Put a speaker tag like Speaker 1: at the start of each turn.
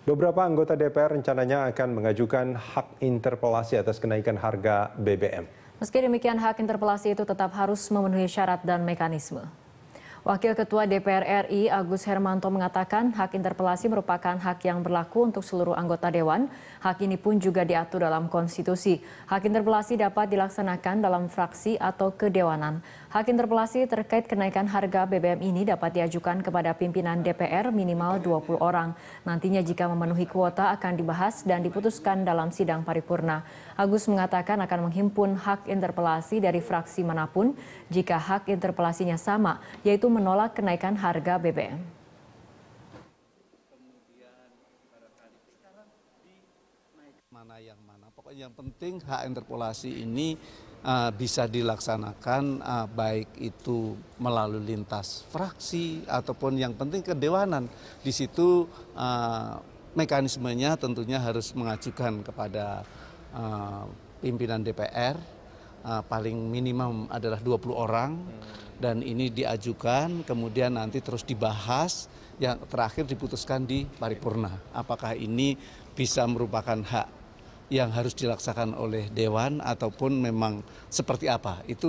Speaker 1: Beberapa anggota DPR rencananya akan mengajukan hak interpelasi atas kenaikan harga BBM.
Speaker 2: Meski demikian, hak interpelasi itu tetap harus memenuhi syarat dan mekanisme. Wakil Ketua DPR RI Agus Hermanto mengatakan hak interpelasi merupakan hak yang berlaku untuk seluruh anggota dewan. Hak ini pun juga diatur dalam konstitusi. Hak interpelasi dapat dilaksanakan dalam fraksi atau kedewanan. Hak interpelasi terkait kenaikan harga BBM ini dapat diajukan kepada pimpinan DPR minimal 20 orang. Nantinya jika memenuhi kuota akan dibahas dan diputuskan dalam sidang paripurna. Agus mengatakan akan menghimpun hak interpelasi dari fraksi manapun jika hak interpelasinya sama, yaitu menolak kenaikan harga BBM.
Speaker 1: Mana yang mana, pokoknya yang penting hak interpolasi ini uh, bisa dilaksanakan uh, baik itu melalui lintas fraksi ataupun yang penting kedewanan. Di situ uh, mekanismenya tentunya harus mengajukan kepada uh, pimpinan DPR uh, paling minimum adalah 20 orang. Hmm dan ini diajukan kemudian nanti terus dibahas yang terakhir diputuskan di paripurna apakah ini bisa merupakan hak yang harus dilaksanakan oleh dewan ataupun memang seperti apa itu